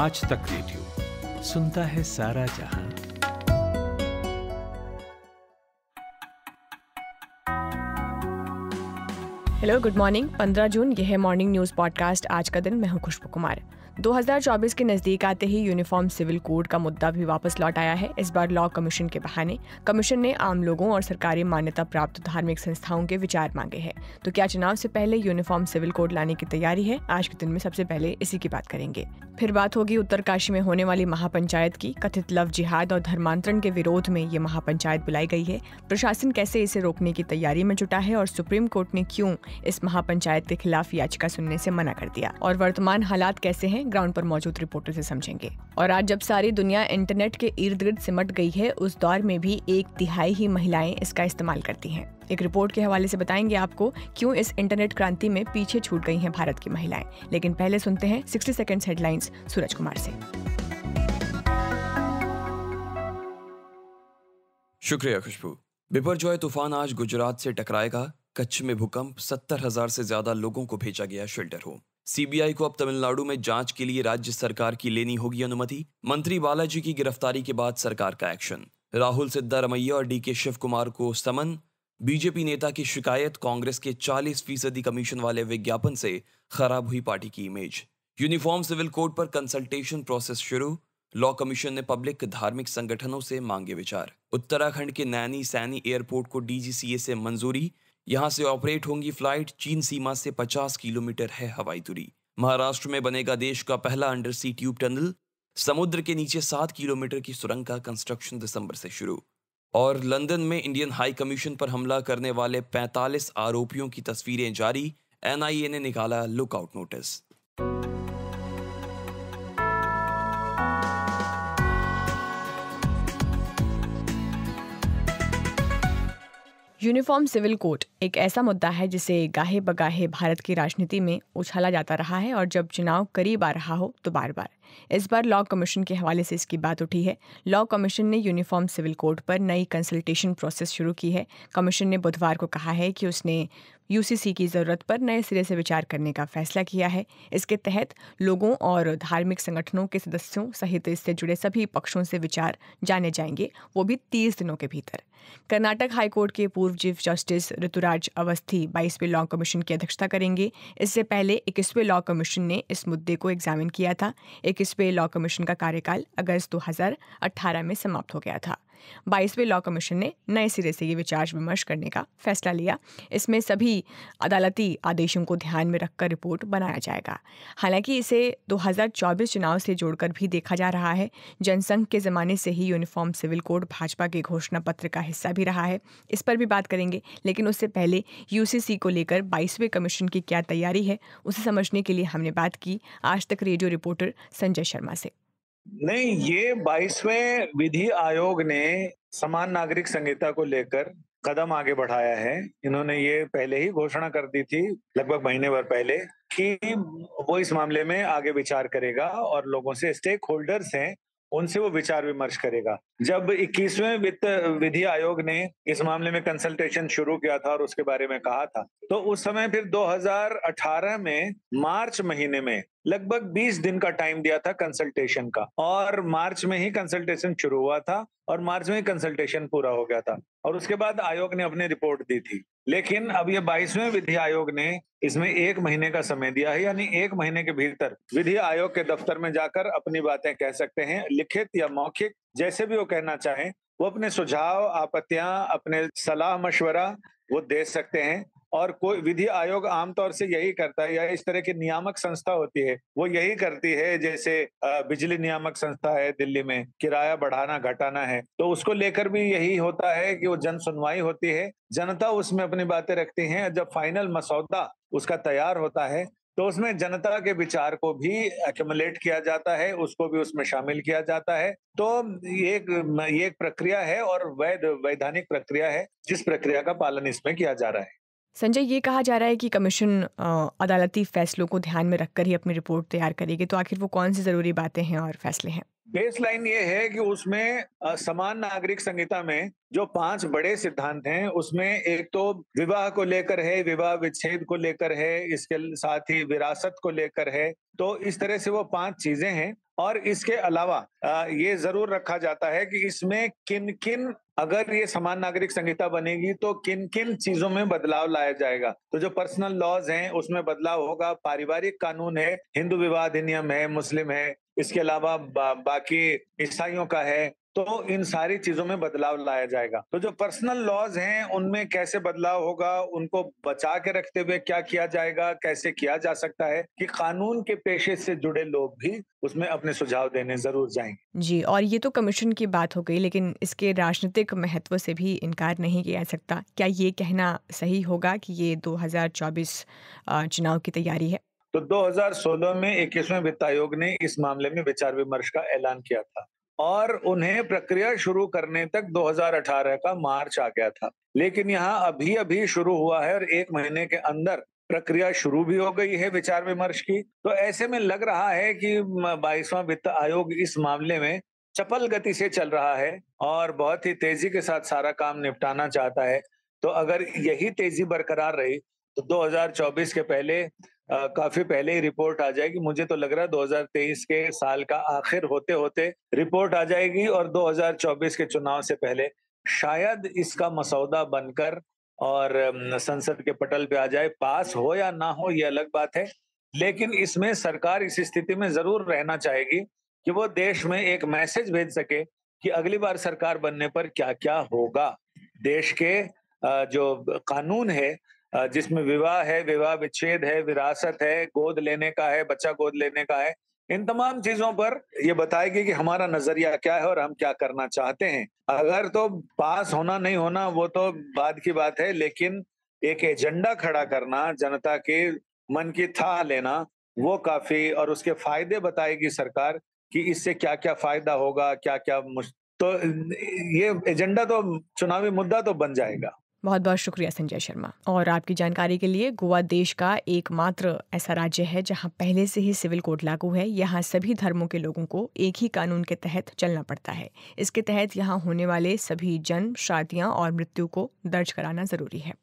आज तक रेडियो सुनता है सारा जहां हेलो गुड मॉर्निंग 15 जून यह है मॉर्निंग न्यूज पॉडकास्ट आज का दिन मैं हूं खुशबू कुमार 2024 के नज़दीक आते ही यूनिफॉर्म सिविल कोड का मुद्दा भी वापस लौट आया है इस बार लॉ कमीशन के बहाने कमीशन ने आम लोगों और सरकारी मान्यता प्राप्त धार्मिक संस्थाओं के विचार मांगे हैं तो क्या चुनाव से पहले यूनिफॉर्म सिविल कोड लाने की तैयारी है आज के दिन में सबसे पहले इसी की बात करेंगे फिर बात होगी उत्तरकाशी में होने वाली महापंचायत की कथित लव जिहाद और धर्मांतरण के विरोध में ये महापंचायत बुलाई गई है प्रशासन कैसे इसे रोकने की तैयारी में जुटा है और सुप्रीम कोर्ट ने क्यों इस महापंचायत के खिलाफ याचिका सुनने से मना कर दिया और वर्तमान हालात कैसे हैं में ग्राउंड पर मौजूद रिपोर्टर से समझेंगे और आज जब सारी दुनिया इंटरनेट के इर्द गिर्द सिमट गई है उस दौर में भी एक तिहाई ही महिलाएं इसका इस्तेमाल करती हैं एक रिपोर्ट के हवाले से बताएंगे आपको क्यों इस इंटरनेट क्रांति में पीछे छूट गई हैं भारत की महिलाएं लेकिन पहले सुनते हैं sixty second headlines Suraj Kumar से शुक्रिया खुशबू बिपर बिपरजॉय तूफान आज गुजरात से टकराएगा कच्छ में भूकंप सत्तर हजार से ज्यादा लोगों को भेजा गया शेल्टर होम सीबीआई को अब तमिलनाडु में जांच के लिए राज्य सरकार की लेनी होगी अनुमति मंत्री बालाजी की गिरफ्तारी के बाद सरकार का एक्शन राहुल सिद्धारमैया और डीके शिव कुमार को समन बीजेपी नेता की शिकायत कांग्रेस के 40 फीसदी कमीशन वाले विज्ञापन से खराब हुई पार्टी की इमेज यूनिफॉर्म सिविल कोड पर कंसल्टेशन प्रोसेस शुरू लॉ कमीशन ने पब्लिक धार्मिक संगठनों से मांगे विचार उत्तराखंड के नैनी सैनी एयरपोर्ट को डीजीसीए से मंजूरी यहां से ऑपरेट होंगी फ्लाइट चीन सीमा से 50 किलोमीटर है हवाई दूरी महाराष्ट्र में बनेगा देश का पहला अंडर सी ट्यूब टनल समुद्र के नीचे सात किलोमीटर की सुरंग का कंस्ट्रक्शन दिसंबर से शुरू और लंदन में इंडियन हाई कमीशन पर हमला करने वाले 45 आरोपियों की तस्वीरें जारी एनआईए ने निकाला lookout notice uniform civil code एक ऐसा मुद्दा है जिसे गाहे बगाहे भारत की राजनीति में उछाला जाता रहा है और जब चुनाव करीब आ रहा हो तो बार बार इस बार लॉ कमीशन के हवाले से इसकी बात उठी है लॉ कमीशन ने यूनिफॉर्म सिविल कोड पर नई कंसल्टेशन प्रोसेस शुरू की है कमीशन ने बुधवार को कहा है कि उसने यूसीसी की ज़रूरत पर नए सिरे से विचार करने का फैसला किया है इसके तहत लोगों और धार्मिक संगठनों के सदस्यों सहित इससे जुड़े सभी पक्षों से विचार जाने जाएंगे वो भी तीस दिनों के भीतर कर्नाटक हाईकोर्ट के पूर्व चीफ जस्टिस ऋतुराज अवस्थी बाईसवें लॉ कमीशन की अध्यक्षता करेंगे इससे पहले इक्कीसवें लॉ कमीशन ने इस मुद्दे को एग्जामिन किया था इक्कीसवें लॉ कमीशन का कार्यकाल अगस्त दो में समाप्त हो गया था बाईसवें लॉ कमीशन ने नए सिरे से ये विचार विमर्श करने का फैसला लिया इसमें सभी अदालती आदेशों को ध्यान में रखकर रिपोर्ट बनाया जाएगा हालांकि इसे 2024 चुनाव से जोड़कर भी देखा जा रहा है जनसंघ के ज़माने से ही यूनिफॉर्म सिविल कोड भाजपा के घोषणा पत्र का हिस्सा भी रहा है इस पर भी बात करेंगे लेकिन उससे पहले यू को लेकर बाईसवें कमीशन की क्या तैयारी है उसे समझने के लिए हमने बात की आज तक रेडियो रिपोर्टर संजय शर्मा से नहीं ये बाईसवें विधि आयोग ने समान नागरिक संहिता को लेकर कदम आगे बढ़ाया है इन्होंने ये पहले ही घोषणा कर दी थी लगभग महीने भर पहले कि वो इस मामले में आगे विचार करेगा और लोगों से स्टेक होल्डर्स हैं उनसे वो विचार विमर्श करेगा जब 21वें वित्त विधि आयोग ने इस मामले में कंसल्टेशन शुरू किया था और उसके बारे में कहा था तो उस समय फिर 2018 में मार्च महीने में लगभग 20 दिन का टाइम दिया था कंसल्टेशन का और मार्च में ही कंसल्टेशन शुरू हुआ था और मार्च में ही कंसल्टेशन पूरा हो गया था और उसके बाद आयोग ने अपनी रिपोर्ट दी थी लेकिन अब ये बाईसवें विधि आयोग ने इसमें एक महीने का समय दिया है यानी एक महीने के भीतर विधि आयोग के दफ्तर में जाकर अपनी बातें कह सकते हैं लिखित या मौखिक जैसे भी वो कहना चाहें वो अपने सुझाव आपत्तियां अपने सलाह मशवरा वो दे सकते हैं और कोई विधि आयोग आमतौर से यही करता है या इस तरह की नियामक संस्था होती है वो यही करती है जैसे बिजली नियामक संस्था है दिल्ली में किराया बढ़ाना घटाना है तो उसको लेकर भी यही होता है कि वो जन सुनवाई होती है जनता उसमें अपनी बातें रखती है जब फाइनल मसौदा उसका तैयार होता है तो उसमें जनता के विचार को भी एक्यूमुलेट किया जाता है उसको भी उसमें शामिल किया जाता है तो ये एक ये एक प्रक्रिया है और वैध वैधानिक प्रक्रिया है जिस प्रक्रिया का पालन इसमें किया जा रहा है संजय ये कहा जा रहा है कि कमीशन अदालती फैसलों को ध्यान में रखकर ही अपनी रिपोर्ट तैयार करेगी तो आखिर वो कौन सी जरूरी बातें हैं और फैसले हैं बेस लाइन ये है कि उसमें समान नागरिक संहिता में जो पांच बड़े सिद्धांत हैं उसमें एक तो विवाह को लेकर है विवाह विच्छेद को लेकर है इसके साथ ही विरासत को लेकर है तो इस तरह से वो पांच चीजें हैं और इसके अलावा ये जरूर रखा जाता है कि इसमें किन किन अगर ये समान नागरिक संहिता बनेगी तो किन किन चीजों में बदलाव लाया जाएगा तो जो पर्सनल लॉज हैं उसमें बदलाव होगा पारिवारिक कानून है हिंदू विवाह अधिनियम है मुस्लिम है इसके अलावा बा, बाकी ईसाइयों का है तो इन सारी चीजों में बदलाव लाया जाएगा तो जो पर्सनल लॉज हैं उनमें कैसे बदलाव होगा उनको बचा के रखते हुए क्या किया जाएगा कैसे किया जा सकता है कि कानून के पेशे से जुड़े लोग भी उसमें अपने सुझाव देने जरूर जाएंगे जी और ये तो कमीशन की बात हो गई लेकिन इसके राजनीतिक महत्व से भी इनकार नहीं किया जा सकता क्या ये कहना सही होगा की ये दो चुनाव की तैयारी है तो 2016 में इक्कीसवें वित्त आयोग ने इस मामले में विचार विमर्श का ऐलान किया था और उन्हें प्रक्रिया शुरू करने तक 2018 का मार्च आ गया था लेकिन यहाँ अभी अभी शुरू हुआ है और एक महीने के अंदर प्रक्रिया शुरू भी हो गई है विचार विमर्श की तो ऐसे में लग रहा है कि बाईसवां वित्त आयोग इस मामले में चपल गति से चल रहा है और बहुत ही तेजी के साथ सारा काम निपटाना चाहता है तो अगर यही तेजी बरकरार रही तो 2024 के पहले काफी पहले ही रिपोर्ट आ जाएगी मुझे तो लग रहा है 2023 के साल का आखिर होते होते रिपोर्ट आ जाएगी और 2024 के चुनाव से पहले शायद इसका मसौदा बनकर और संसद के पटल पे आ जाए पास हो या ना हो ये अलग बात है लेकिन इसमें सरकार इस स्थिति में जरूर रहना चाहेगी कि वो देश में एक मैसेज भेज सके कि अगली बार सरकार बनने पर क्या क्या होगा देश के जो कानून है जिसमें विवाह है विवाह विच्छेद है विरासत है गोद लेने का है बच्चा गोद लेने का है इन तमाम चीजों पर ये बताएगी कि हमारा नजरिया क्या है और हम क्या करना चाहते हैं अगर तो पास होना नहीं होना वो तो बाद की बात है लेकिन एक एजेंडा खड़ा करना जनता के मन की था लेना वो काफी और उसके फायदे बताएगी सरकार कि इससे क्या क्या फायदा होगा क्या क्या मुश्... तो ये एजेंडा तो चुनावी मुद्दा तो बन जाएगा बहुत बहुत शुक्रिया संजय शर्मा और आपकी जानकारी के लिए गोवा देश का एकमात्र ऐसा राज्य है जहां पहले से ही सिविल कोड लागू है यहां सभी धर्मों के लोगों को एक ही कानून के तहत चलना पड़ता है इसके तहत यहां होने वाले सभी जन्म शादियां और मृत्यु को दर्ज कराना जरूरी है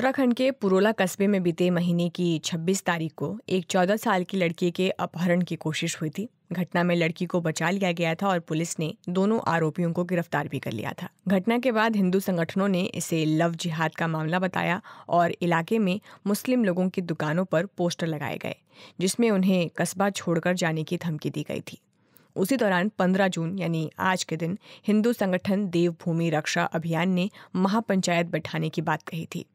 उत्तराखंड के पुरोला कस्बे में बीते महीने की 26 तारीख को एक 14 साल की लड़की के अपहरण की कोशिश हुई थी घटना में लड़की को बचा लिया गया था और पुलिस ने दोनों आरोपियों को गिरफ्तार भी कर लिया था घटना के बाद हिंदू संगठनों ने इसे लव जिहाद का मामला बताया और इलाके में मुस्लिम लोगों की दुकानों पर पोस्टर लगाए गए जिसमें उन्हें कस्बा छोड़कर जाने की धमकी दी गई थी उसी दौरान 15 जून यानी आज के दिन हिंदू संगठन देवभूमि रक्षा अभियान ने महापंचायत बैठाने की बात कही थी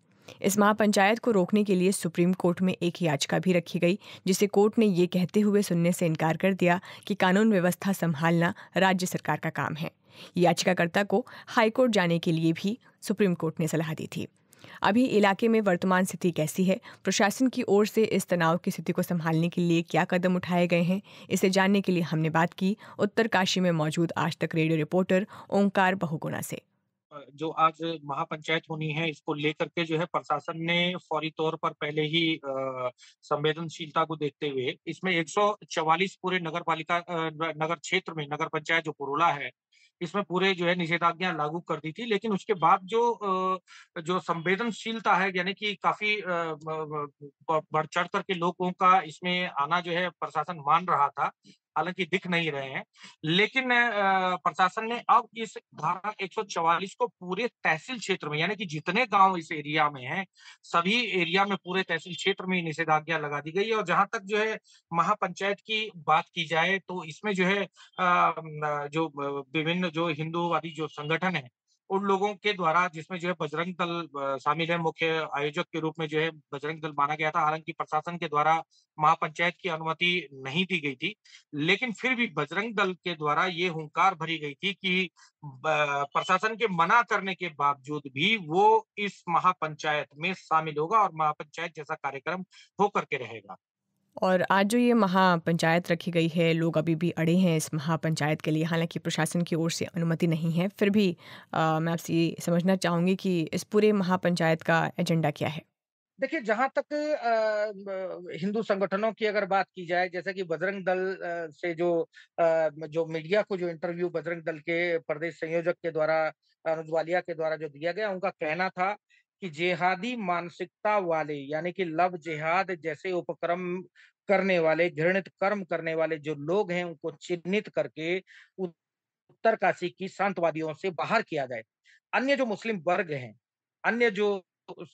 इस महापंचायत को रोकने के लिए सुप्रीम कोर्ट में एक याचिका भी रखी गई जिसे कोर्ट ने ये कहते हुए सुनने से इनकार कर दिया कि कानून व्यवस्था संभालना राज्य सरकार का काम है याचिकाकर्ता को हाईकोर्ट जाने के लिए भी सुप्रीम कोर्ट ने सलाह दी थी अभी इलाके में वर्तमान स्थिति कैसी है प्रशासन की ओर से इस तनाव की स्थिति को संभालने के लिए क्या कदम उठाए गए हैं इसे जानने के लिए हमने बात की उत्तरकाशी में मौजूद आज तक रेडियो रिपोर्टर ओंकार बहुगुणा से जो आज महापंचायत होनी है इसको लेकर के जो है प्रशासन ने फौरी तौर पर पहले ही संवेदनशीलता को देखते हुए इसमें 144 पूरे नगर पालिका नगर क्षेत्र में नगर पंचायत जो पुरोला है इसमें पूरे जो है निषेधाज्ञा लागू कर दी थी लेकिन उसके बाद जो जो संवेदनशीलता है यानी कि काफी बढ़ चढ़ करके लोगों का इसमें आना जो है प्रशासन मान रहा था हालांकि दिख नहीं रहे हैं लेकिन प्रशासन ने अब इस धारा 144 को पूरे तहसील क्षेत्र में यानी कि जितने गांव इस एरिया में हैं सभी एरिया में पूरे तहसील क्षेत्र में निषेधाज्ञा लगा दी गई है और जहां तक जो है महापंचायत की बात की जाए तो इसमें जो है जो विभिन्न जो हिंदूवादी जो संगठन है उन लोगों के द्वारा जिसमें जो है बजरंग दल शामिल है मुख्य आयोजक के रूप में जो है बजरंग दल माना गया था हालांकि प्रशासन के द्वारा महापंचायत की अनुमति नहीं दी गई थी लेकिन फिर भी बजरंग दल के द्वारा ये हुंकार भरी गई थी कि प्रशासन के मना करने के बावजूद भी वो इस महापंचायत में शामिल होगा और महापंचायत जैसा कार्यक्रम होकर के रहेगा और आज जो ये महापंचायत रखी गई है लोग अभी भी अड़े हैं इस महापंचायत के लिए हालांकि प्रशासन की ओर से अनुमति नहीं है फिर भी आ, मैं आपसे ये समझना चाहूँगी कि इस पूरे महापंचायत का एजेंडा क्या है देखिए जहाँ तक हिंदू संगठनों की अगर बात की जाए जैसे कि बजरंग दल से जो आ, जो मीडिया को जो इंटरव्यू बजरंग दल के प्रदेश संयोजक के द्वारा अनुज वालिया के द्वारा जो दिया गया उनका कहना था कि जेहादी मानसिकता वाले यानी कि लव जेहाद जैसे उपक्रम करने वाले घृणित कर्म करने वाले जो लोग हैं उनको चिन्हित करके उत्तर काशी की शांतवादियों से बाहर किया जाए अन्य जो मुस्लिम वर्ग हैं अन्य जो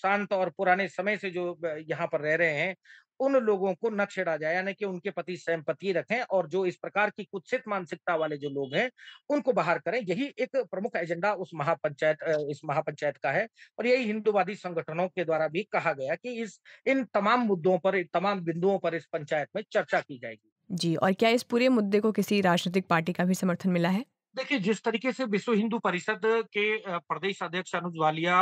शांत और पुराने समय से जो यहाँ पर रह रहे हैं उन लोगों को न छेड़ा जाए यानी कि उनके पति पति रखें और जो इस प्रकार की कुत्सित मानसिकता वाले जो लोग हैं उनको बाहर करें यही एक प्रमुख एजेंडा उस महापंचायत इस महापंचायत का है और यही हिंदूवादी संगठनों के द्वारा भी कहा गया कि इस इन तमाम मुद्दों पर तमाम बिंदुओं पर इस पंचायत में चर्चा की जाएगी जी और क्या इस पूरे मुद्दे को किसी राजनीतिक पार्टी का भी समर्थन मिला है देखिए जिस तरीके से विश्व हिंदू परिषद के प्रदेश अध्यक्ष अनुज वालिया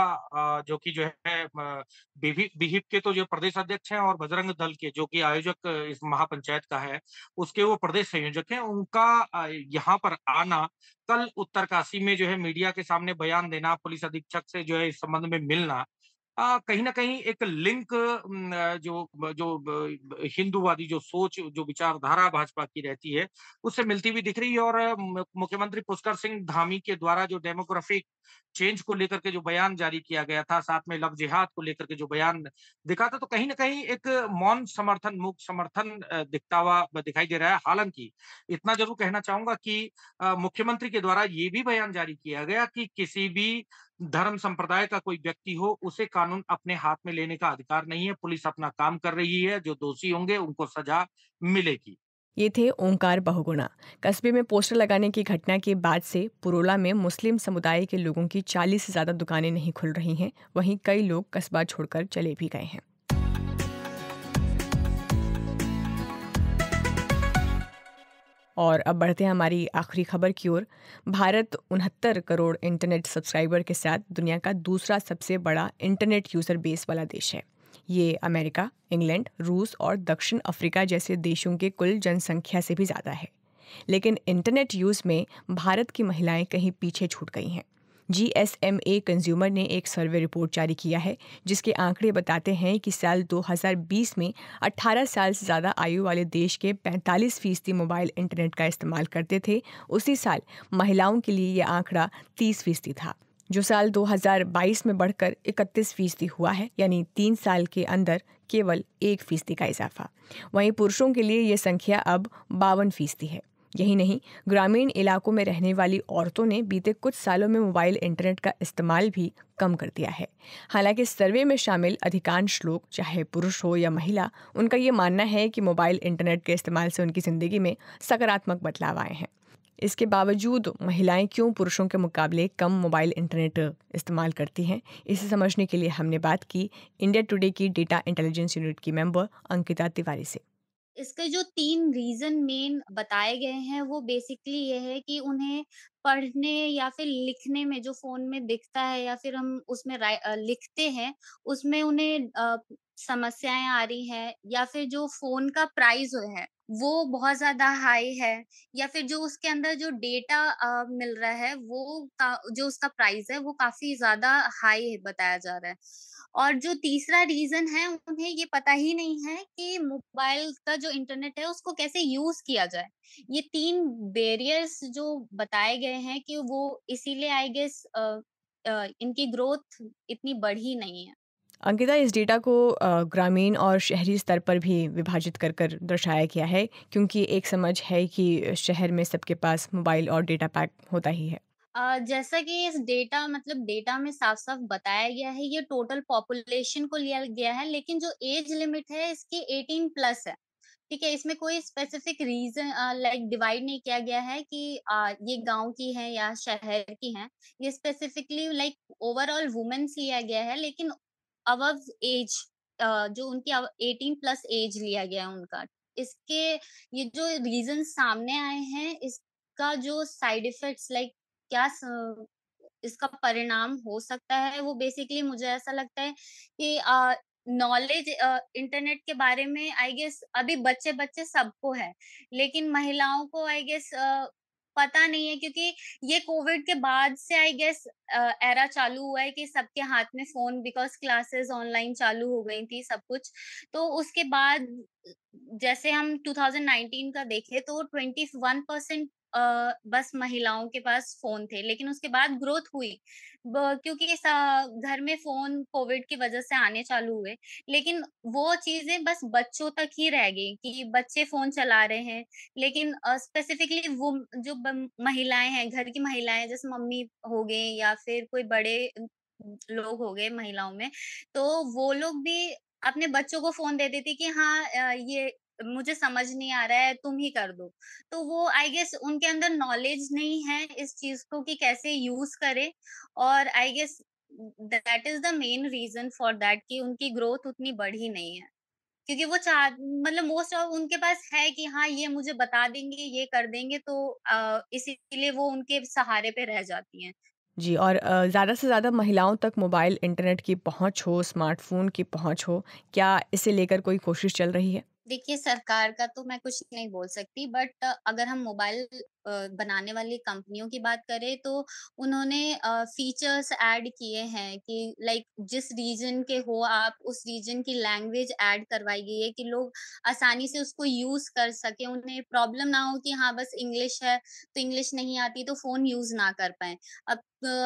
जो कि जो है बिहिप के तो जो प्रदेश अध्यक्ष हैं और बजरंग दल के जो कि आयोजक इस महापंचायत का है उसके वो प्रदेश संयोजक हैं उनका यहाँ पर आना कल उत्तरकाशी में जो है मीडिया के सामने बयान देना पुलिस अधीक्षक से जो है इस संबंध में मिलना कहीं ना कहीं एक लिंक जो जो हिंदूवादी जो सोच जो विचारधारा भाजपा की रहती है उससे मिलती हुई दिख रही है और मुख्यमंत्री पुष्कर सिंह धामी के द्वारा जो डेमोग्राफिक चेंज को लेकर के जो बयान जारी किया गया था साथ में लव जिहाद को लेकर के जो बयान दिखा था तो कहीं ना कहीं एक मौन समर्थन मूक समर्थन दिखता हुआ दिखाई दे रहा है हालांकि इतना जरूर कहना चाहूंगा कि मुख्यमंत्री के द्वारा ये भी बयान जारी किया गया कि किसी भी धर्म संप्रदाय का कोई व्यक्ति हो उसे कानून अपने हाथ में लेने का अधिकार नहीं है पुलिस अपना काम कर रही है जो दोषी होंगे उनको सजा मिलेगी ये थे ओंकार बहुगुणा कस्बे में पोस्टर लगाने की घटना के बाद से पुरोला में मुस्लिम समुदाय के लोगों की 40 से ज़्यादा दुकानें नहीं खुल रही हैं वहीं कई लोग कस्बा छोड़कर चले भी गए हैं और अब बढ़ते हैं हमारी आखिरी खबर की ओर भारत उनहत्तर करोड़ इंटरनेट सब्सक्राइबर के साथ दुनिया का दूसरा सबसे बड़ा इंटरनेट यूज़र बेस वाला देश है ये अमेरिका इंग्लैंड रूस और दक्षिण अफ्रीका जैसे देशों के कुल जनसंख्या से भी ज़्यादा है लेकिन इंटरनेट यूज़ में भारत की महिलाएं कहीं पीछे छूट गई हैं जीएसएमए कंज्यूमर ने एक सर्वे रिपोर्ट जारी किया है जिसके आंकड़े बताते हैं कि साल 2020 में 18 साल से ज़्यादा आयु वाले देश के 45 फीसदी मोबाइल इंटरनेट का इस्तेमाल करते थे उसी साल महिलाओं के लिए यह आंकड़ा 30 फीसदी था जो साल 2022 में बढ़कर 31 फीसदी हुआ है यानी तीन साल के अंदर केवल एक फीसदी का इजाफा वहीं पुरुषों के लिए ये संख्या अब बावन फीसदी है यही नहीं ग्रामीण इलाकों में रहने वाली औरतों ने बीते कुछ सालों में मोबाइल इंटरनेट का इस्तेमाल भी कम कर दिया है हालांकि सर्वे में शामिल अधिकांश लोग चाहे पुरुष हो या महिला उनका ये मानना है कि मोबाइल इंटरनेट के इस्तेमाल से उनकी ज़िंदगी में सकारात्मक बदलाव आए हैं इसके बावजूद महिलाएं क्यों पुरुषों के मुकाबले कम मोबाइल इंटरनेट इस्तेमाल करती हैं इसे समझने के लिए हमने बात की इंडिया टुडे की डेटा इंटेलिजेंस यूनिट की मेंबर अंकिता तिवारी से इसके जो तीन रीजन मेन बताए गए हैं वो बेसिकली ये है कि उन्हें पढ़ने या फिर लिखने में जो फोन में दिखता है या फिर हम उसमें लिखते हैं उसमें उन्हें समस्याएं आ रही हैं या फिर जो फोन का प्राइस है वो बहुत ज्यादा हाई है या फिर जो उसके अंदर जो डेटा मिल रहा है वो का, जो उसका प्राइस है वो काफी ज्यादा हाई बताया जा रहा है और जो तीसरा रीजन है उन्हें ये पता ही नहीं है कि मोबाइल का जो इंटरनेट है उसको कैसे यूज किया जाए ये तीन बेरियर्स जो बताए गए हैं कि वो इसीलिए आई गेस इनकी ग्रोथ इतनी बढ़ी नहीं है अंकिता इस डेटा को ग्रामीण और शहरी स्तर पर भी विभाजित कर कर दर्शाया गया है क्योंकि एक समझ है कि शहर में सबके पास मोबाइल और डेटा पैक होता ही है जैसा कि इस डेटा मतलब डेटा में साफ-साफ बताया गया है ये टोटल पॉपुलेशन को लिया गया है लेकिन जो एज लिमिट है इसकी 18 प्लस है। ठीक है, इसमें कोई स्पेसिफिक रीज़न लाइक डिवाइड नहीं किया गया है कि आ, ये गाँव की है या शहर की है। ये स्पेसिफिकली लाइक ओवरऑल वुमेन्स लिया गया है लेकिन अव एज जो उनकी एटीन प्लस एज लिया गया है उनका। इसके ये जो रीजन सामने आए हैं इसका जो साइड इफेक्ट्स लाइक क्या स, इसका परिणाम हो सकता है वो बेसिकली मुझे ऐसा लगता है कि नॉलेज इंटरनेट के बारे में आई गेस अभी बच्चे बच्चे सबको है लेकिन महिलाओं को आई गेस पता नहीं है क्योंकि ये कोविड के बाद से आई गेस एरा चालू हुआ है कि सबके हाथ में फोन बिकॉज क्लासेस ऑनलाइन चालू हो गई थी सब कुछ तो उसके बाद जैसे हम 2019 का देखे तो 21 परसेंट बस महिलाओं के पास फोन थे लेकिन उसके बाद ग्रोथ हुई क्योंकि घर में फोन कोविड की वजह से आने चालू हुए लेकिन वो चीजें बस बच्चों तक ही रह गई कि बच्चे फोन चला रहे हैं लेकिन स्पेसिफिकली वो जो महिलाएं हैं घर की महिलाएं जैसे मम्मी हो गई या फिर कोई बड़े लोग हो गए महिलाओं में तो वो लोग भी अपने बच्चों को फोन दे देती कि हाँ ये मुझे समझ नहीं आ रहा है तुम ही कर दो तो वो आई गेस उनके अंदर नॉलेज नहीं है इस चीज को कि कैसे यूज करे और I guess that is the main reason for that कि उनकी ग्रोथ उतनी बढ़ी नहीं है क्योंकि वो चाह मतलब मोस्ट ऑफ उनके पास है कि हाँ ये मुझे बता देंगे ये कर देंगे तो इसीलिए वो उनके सहारे पे रह जाती हैं जी और ज़्यादा से ज़्यादा महिलाओं तक मोबाइल इंटरनेट की पहुंच हो स्मार्टफोन की पहुंच हो क्या इसे लेकर कोई कोशिश चल रही है देखिए सरकार का तो मैं कुछ नहीं बोल सकती बट अगर हम मोबाइल बनाने वाली कंपनियों की बात करें तो उन्होंने फीचर्स ऐड किए हैं कि लाइक जिस रीजन के हो आप उस रीजन की लैंग्वेज ऐड करवाई गई है कि लोग आसानी से उसको यूज कर सके उन्हें प्रॉब्लम ना हो कि हाँ बस इंग्लिश है तो इंग्लिश नहीं आती तो फोन यूज ना कर पाए अब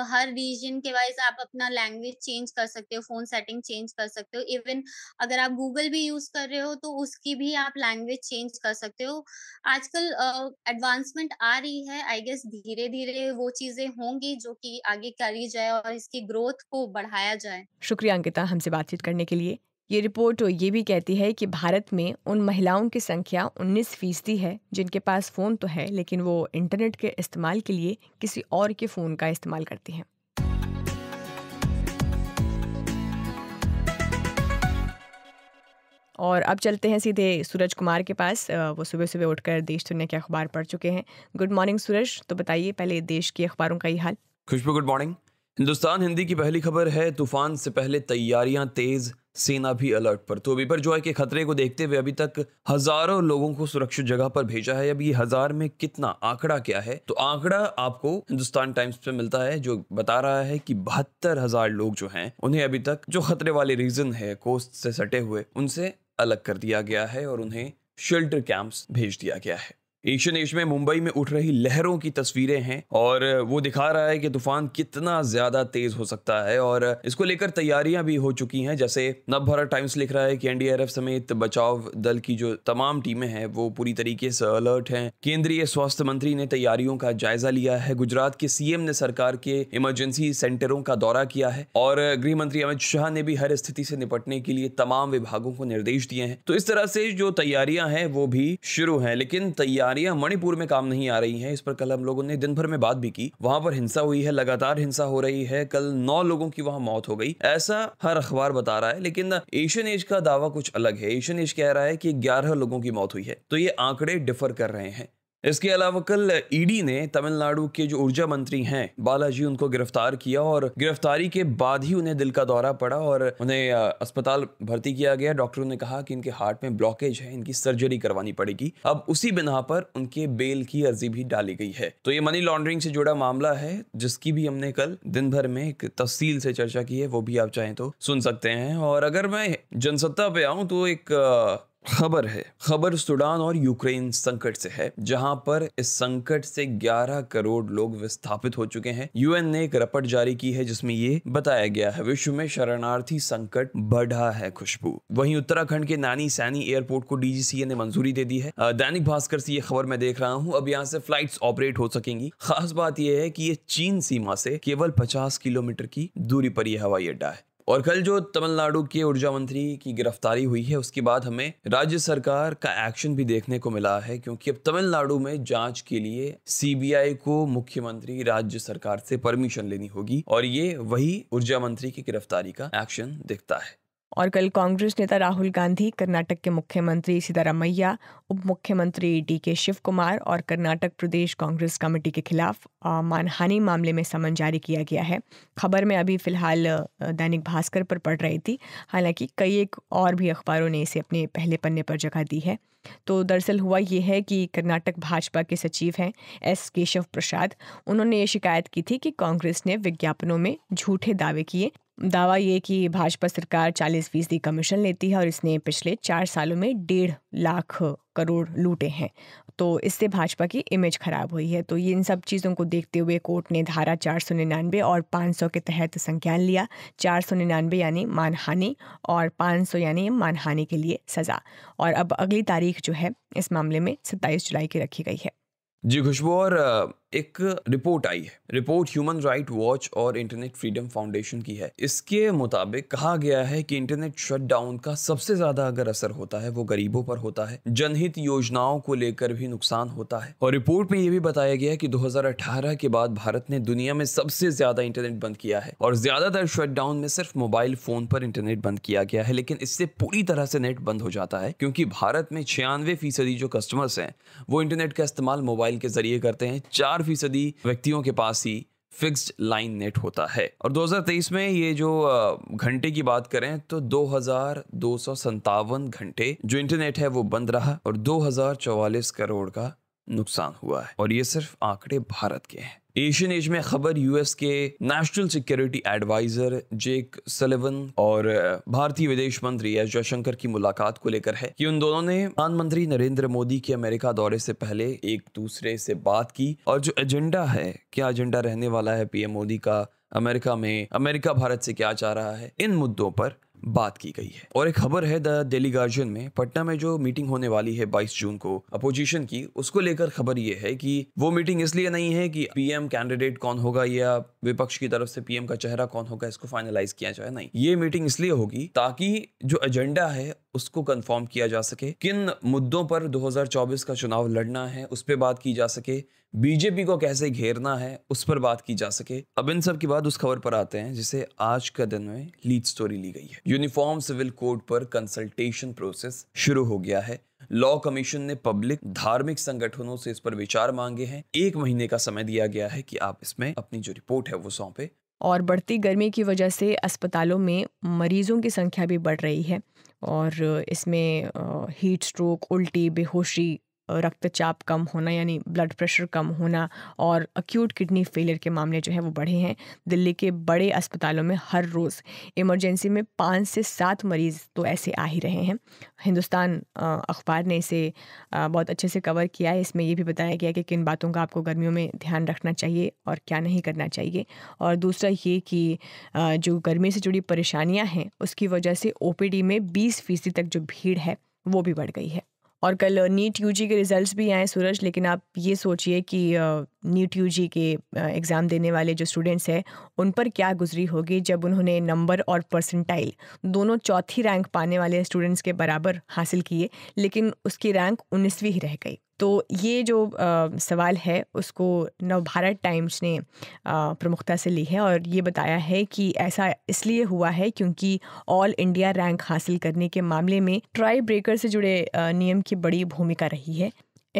हर रीजन के वाइज आप अपना लैंग्वेज चेंज कर सकते हो फोन सेटिंग चेंज कर सकते हो इवन अगर आप गूगल भी यूज कर रहे हो तो उसकी भी आप लैंग्वेज चेंज कर सकते हो आजकल एडवांसमेंट आ आ रही है आई गेस धीरे धीरे वो चीजें होंगी जो कि आगे करी जाए और इसकी ग्रोथ को बढ़ाया जाए शुक्रिया अंकिता हमसे बातचीत करने के लिए ये रिपोर्ट ये भी कहती है कि भारत में उन महिलाओं की संख्या 19 फीसदी है जिनके पास फ़ोन तो है लेकिन वो इंटरनेट के इस्तेमाल के लिए किसी और के फ़ोन का इस्तेमाल करती हैं और अब चलते हैं सीधे सूरज कुमार के पास वो सुबह सुबह उठकर देश दुनिया के अखबार पढ़ चुके हैं गुड मॉर्निंग सूरज तो बताइए पहले देश के अखबारों का ही हाल खुशबू गुड मॉर्निंग हिंदुस्तान हिंदी की पहली खबर है तूफान से पहले तैयारियां तेज सेना भी अलर्ट पर तो है कि खतरे को देखते हुए अभी तक हजारों लोगों को सुरक्षित जगह पर भेजा है अब ये हजार में कितना आंकड़ा क्या है तो आंकड़ा आपको हिंदुस्तान टाइम्स पे मिलता है जो बता रहा है कि बहत्तर हजार लोग जो हैं उन्हें अभी तक जो खतरे वाले रीजन है कोस्ट से सटे हुए उनसे अलग कर दिया गया है और उन्हें शेल्टर कैंप्स भेज दिया गया है एशियन एश में मुंबई में उठ रही लहरों की तस्वीरें हैं और वो दिखा रहा है कि तूफान कितना ज्यादा तेज हो सकता है और इसको लेकर तैयारियां भी हो चुकी हैं जैसे नव भारत टाइम्स लिख रहा है कि एनडीआरएफ समेत बचाव दल की जो तमाम टीमें हैं वो पूरी तरीके से अलर्ट हैं केंद्रीय स्वास्थ्य मंत्री ने तैयारियों का जायजा लिया है गुजरात के सीएम ने सरकार के इमरजेंसी सेंटरों का दौरा किया है और गृह मंत्री अमित शाह ने भी हर स्थिति से निपटने के लिए तमाम विभागों को निर्देश दिए हैं तो इस तरह से जो तैयारियां हैं वो भी शुरू हैं लेकिन तैयार बीमारियां मणिपुर में काम नहीं आ रही हैं इस पर कल हम लोगों ने दिन भर में बात भी की वहां पर हिंसा हुई है लगातार हिंसा हो रही है कल नौ लोगों की वहां मौत हो गई ऐसा हर अखबार बता रहा है लेकिन एशियन एज का दावा कुछ अलग है एशियन एज कह रहा है कि ग्यारह लोगों की मौत हुई है तो ये आंकड़े डिफर कर रहे हैं इसके अलावा कल ईडी ने तमिलनाडु के जो ऊर्जा मंत्री हैं बालाजी उनको गिरफ्तार किया और गिरफ्तारी के बाद ही उन्हें दिल का दौरा पड़ा और उन्हें अस्पताल भर्ती किया गया डॉक्टरों ने कहा कि इनके हार्ट में ब्लॉकेज है इनकी सर्जरी करवानी पड़ेगी अब उसी बिना पर उनके बेल की अर्जी भी डाली गई है तो ये मनी लॉन्ड्रिंग से जुड़ा मामला है जिसकी भी हमने कल दिन भर में एक तफसील से चर्चा की है वो भी आप चाहें तो सुन सकते हैं और अगर मैं जनसत्ता पे आऊं तो एक खबर है खबर सूडान और यूक्रेन संकट से है जहां पर इस संकट से 11 करोड़ लोग विस्थापित हो चुके हैं यूएन ने एक रपट जारी की है जिसमें ये बताया गया है विश्व में शरणार्थी संकट बढ़ा है खुशबू वहीं उत्तराखंड के नानी सैनी एयरपोर्ट को डीजीसीए ने मंजूरी दे दी है दैनिक भास्कर से ये खबर मैं देख रहा हूँ अब यहाँ से फ्लाइट ऑपरेट हो सकेंगी खास बात यह है की ये चीन सीमा से केवल पचास किलोमीटर की दूरी पर यह हवाई अड्डा है और कल जो तमिलनाडु के ऊर्जा मंत्री की गिरफ्तारी हुई है उसके बाद हमें राज्य सरकार का एक्शन भी देखने को मिला है क्योंकि अब तमिलनाडु में जांच के लिए सीबीआई को मुख्यमंत्री राज्य सरकार से परमिशन लेनी होगी और ये वही ऊर्जा मंत्री की गिरफ्तारी का एक्शन दिखता है और कल कांग्रेस नेता राहुल गांधी कर्नाटक के मुख्यमंत्री सिद्धारमैया उप मुख्यमंत्री डी के शिव कुमार और कर्नाटक प्रदेश कांग्रेस कमेटी के खिलाफ मानहानि मामले में समन जारी किया गया है खबर में अभी फिलहाल दैनिक भास्कर पर पड़ रही थी हालांकि कई एक और भी अखबारों ने इसे अपने पहले पन्ने पर जगह दी है तो दरअसल हुआ यह है कि कर्नाटक भाजपा के सचिव हैं एस केशव प्रसाद उन्होंने ये शिकायत की थी कि कांग्रेस ने विज्ञापनों में झूठे दावे किए दावा ये कि भाजपा सरकार 40 फीसदी कमीशन लेती है और इसने पिछले चार सालों में डेढ़ लाख करोड़ लूटे हैं तो इससे भाजपा की इमेज खराब हुई है तो ये इन सब चीज़ों को देखते हुए कोर्ट ने धारा चार सौ निन्यानवे और पाँच सौ के तहत संज्ञान लिया चार सौ निन्यानवे यानी मानहानि और पाँच सौ यानी मानहानि के लिए सज़ा और अब अगली तारीख जो है इस मामले में सत्ताईस जुलाई की रखी गई है जी खुशबू और एक रिपोर्ट आई है रिपोर्ट ह्यूमन राइट वॉच और इंटरनेट फ्रीडम फाउंडेशन की है इसके मुताबिक कहा गया है कि इंटरनेट शटडाउन का सबसे ज्यादा अगर असर होता है वो गरीबों पर होता है जनहित योजनाओं को लेकर भी नुकसान होता है और रिपोर्ट में ये भी बताया गया कि 2018 के बाद भारत ने दुनिया में सबसे ज्यादा इंटरनेट बंद किया है और ज्यादातर शटडाउन में सिर्फ मोबाइल फोन पर इंटरनेट बंद किया गया है लेकिन इससे पूरी तरह से नेट बंद हो जाता है क्योंकि भारत में छियानवे फीसदी जो कस्टमर्स हैं वो इंटरनेट का इस्तेमाल मोबाइल के जरिए करते हैं चार फीसदी व्यक्तियों के पास ही फिक्स्ड लाइन नेट होता है और 2023 में ये जो घंटे की बात करें तो दो हजार घंटे जो इंटरनेट है वो बंद रहा और दो करोड़ का नुकसान हुआ है और ये सिर्फ आंकड़े भारत के हैं एशियन एज में खबर यूएस के national security adviser Jake Sullivan और भारतीय विदेश मंत्री एस जयशंकर की मुलाकात को लेकर है कि उन दोनों ने प्रधानमंत्री नरेंद्र मोदी के अमेरिका दौरे से पहले एक दूसरे से बात की और जो एजेंडा है क्या एजेंडा रहने वाला है पीएम मोदी का अमेरिका में अमेरिका भारत से क्या चाह रहा है इन मुद्दों पर बात की गई है और एक खबर है द दिल्ली गार्जियन में पटना में जो मीटिंग होने वाली है 22 जून को अपोजिशन की उसको लेकर खबर यह है कि वो मीटिंग इसलिए नहीं है कि पीएम कैंडिडेट कौन होगा या विपक्ष की तरफ से पीएम का चेहरा कौन होगा इसको फाइनलाइज किया जाए नहीं ये मीटिंग इसलिए होगी ताकि जो एजेंडा है उसको कंफर्म किया जा सके किन मुद्दों पर 2024 का चुनाव लड़ना है उस पर बात की जा सके बीजेपी को कैसे घेरना है उस पर बात की जा सके अब इन सब के बाद उस खबर पर आते हैं जिसे आज का दिन में लीड स्टोरी ली गई है यूनिफॉर्म सिविल कोड पर कंसल्टेशन प्रोसेस शुरू हो गया है लॉ कमीशन ने पब्लिक धार्मिक संगठनों से इस पर विचार मांगे हैं एक महीने का समय दिया गया है कि आप इसमें अपनी जो रिपोर्ट है वो सौंपे और बढ़ती गर्मी की वजह से अस्पतालों में मरीजों की संख्या भी बढ़ रही है और इसमें हीट स्ट्रोक उल्टी बेहोशी रक्तचाप कम होना यानी ब्लड प्रेशर कम होना और अक्यूट किडनी फेलियर के मामले जो है वो बढ़े हैं दिल्ली के बड़े अस्पतालों में हर रोज़ इमरजेंसी में पाँच से सात मरीज़ तो ऐसे आ ही रहे हैं हिंदुस्तान अखबार ने इसे बहुत अच्छे से कवर किया है इसमें ये भी बताया गया कि किन बातों का आपको गर्मियों में ध्यान रखना चाहिए और क्या नहीं करना चाहिए और दूसरा ये कि जो गर्मी से जुड़ी परेशानियाँ हैं उसकी वजह से ओ में बीस फीसदी तक जो भीड़ है वो भी बढ़ गई है और कल नीट यू के रिजल्ट्स भी आए सूरज लेकिन आप ये सोचिए कि नीट यू के एग्ज़ाम देने वाले जो स्टूडेंट्स हैं उन पर क्या गुजरी होगी जब उन्होंने नंबर और परसेंटाइल दोनों चौथी रैंक पाने वाले स्टूडेंट्स के बराबर हासिल किए लेकिन उसकी रैंक उन्नीसवीं ही रह गई तो ये जो आ, सवाल है उसको नवभारत टाइम्स ने प्रमुखता से ली है और ये बताया है कि ऐसा इसलिए हुआ है क्योंकि ऑल इंडिया रैंक हासिल करने के मामले में ट्राई ब्रेकर से जुड़े नियम की बड़ी भूमिका रही है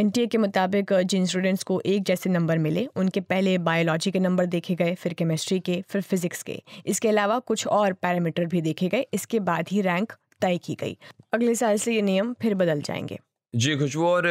एन के मुताबिक जिन स्टूडेंट्स को एक जैसे नंबर मिले उनके पहले बायोलॉजी के नंबर देखे गए फिर केमिस्ट्री के फिर फिजिक्स के इसके अलावा कुछ और पैरामीटर भी देखे गए इसके बाद ही रैंक तय की गई अगले साल से ये नियम फिर बदल जाएंगे जी खुशबू और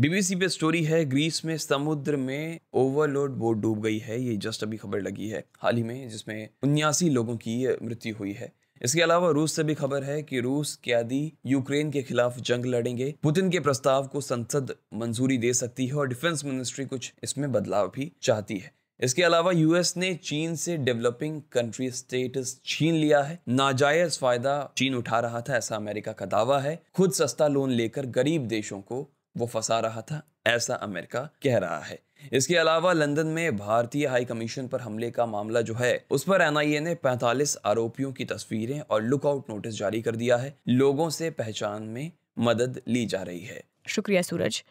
बीबीसी पे स्टोरी है ग्रीस में समुद्र में ओवरलोड बोट डूब गई है ये जस्ट अभी खबर लगी है हाल ही में जिसमें उन्यासी लोगों की मृत्यु हुई है इसके अलावा रूस से भी खबर है कि रूस कैदी यूक्रेन के खिलाफ जंग लड़ेंगे पुतिन के प्रस्ताव को संसद मंजूरी दे सकती है और डिफेंस मिनिस्ट्री कुछ इसमें बदलाव भी चाहती है इसके अलावा यूएस ने चीन से डेवलपिंग कंट्री स्टेटस छीन लिया है नाजायज फायदा चीन उठा रहा था ऐसा अमेरिका का दावा है खुद सस्ता लोन लेकर गरीब देशों को वो फंसा रहा था ऐसा अमेरिका कह रहा है इसके अलावा लंदन में भारतीय हाई कमीशन पर हमले का मामला जो है उस पर एनआईए ने 45 आरोपियों की तस्वीरें और लुकआउट नोटिस जारी कर दिया है लोगों से पहचान में मदद ली जा रही है शुक्रिया सूरज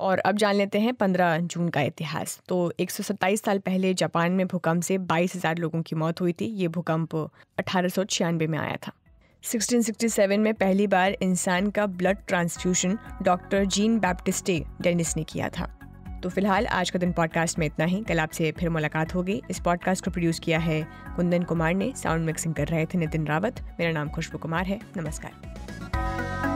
और अब जान लेते हैं 15 जून का इतिहास तो 127 साल पहले जापान में भूकंप से 22,000 लोगों की मौत हुई थी ये भूकंप अठारह में आया था 1667 में पहली बार इंसान का blood transfusion doctor Jean Baptiste Denis ने किया था तो फिलहाल आज का दिन पॉडकास्ट में इतना ही कल आपसे फिर मुलाकात होगी इस पॉडकास्ट को प्रोड्यूस किया है कुंदन कुमार ने साउंड मिक्सिंग कर रहे थे नितिन रावत मेरा नाम खुशबू कुमार है नमस्कार